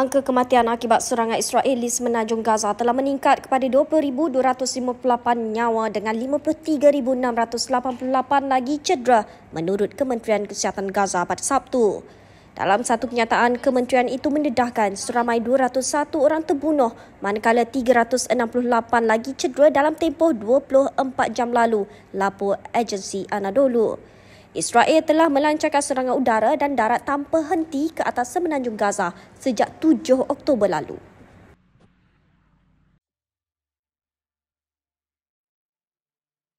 Angka kematian akibat serangan Israel di semenanjung Gaza telah meningkat kepada 20,258 nyawa dengan 53,688 lagi cedera menurut Kementerian Kesihatan Gaza pada Sabtu. Dalam satu kenyataan, kementerian itu mendedahkan seramai 201 orang terbunuh manakala 368 lagi cedera dalam tempoh 24 jam lalu, lapor agensi Anadolu. Israel telah melancarkan serangan udara dan darat tanpa henti ke atas semenanjung Gaza sejak 7 Oktober lalu.